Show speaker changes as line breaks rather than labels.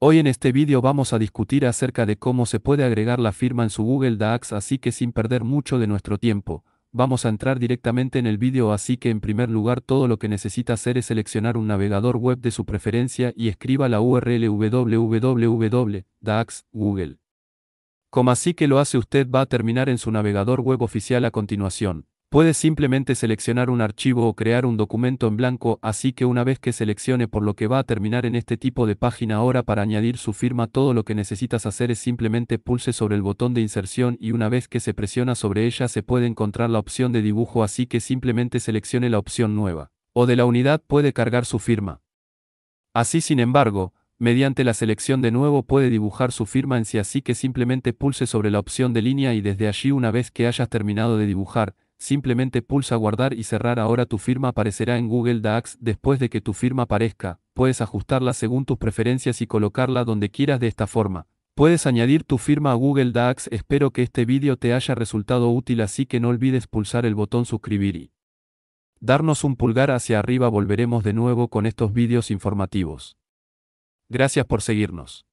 Hoy en este vídeo vamos a discutir acerca de cómo se puede agregar la firma en su Google DAX así que sin perder mucho de nuestro tiempo, vamos a entrar directamente en el vídeo así que en primer lugar todo lo que necesita hacer es seleccionar un navegador web de su preferencia y escriba la URL www.dax.google. Como así que lo hace usted va a terminar en su navegador web oficial a continuación. Puedes simplemente seleccionar un archivo o crear un documento en blanco, así que una vez que seleccione por lo que va a terminar en este tipo de página ahora para añadir su firma todo lo que necesitas hacer es simplemente pulse sobre el botón de inserción y una vez que se presiona sobre ella se puede encontrar la opción de dibujo así que simplemente seleccione la opción nueva. O de la unidad puede cargar su firma. Así sin embargo, mediante la selección de nuevo puede dibujar su firma en sí así que simplemente pulse sobre la opción de línea y desde allí una vez que hayas terminado de dibujar, Simplemente pulsa guardar y cerrar ahora tu firma aparecerá en Google Docs después de que tu firma aparezca, puedes ajustarla según tus preferencias y colocarla donde quieras de esta forma. Puedes añadir tu firma a Google Dax. espero que este vídeo te haya resultado útil así que no olvides pulsar el botón suscribir y darnos un pulgar hacia arriba volveremos de nuevo con estos vídeos informativos. Gracias por seguirnos.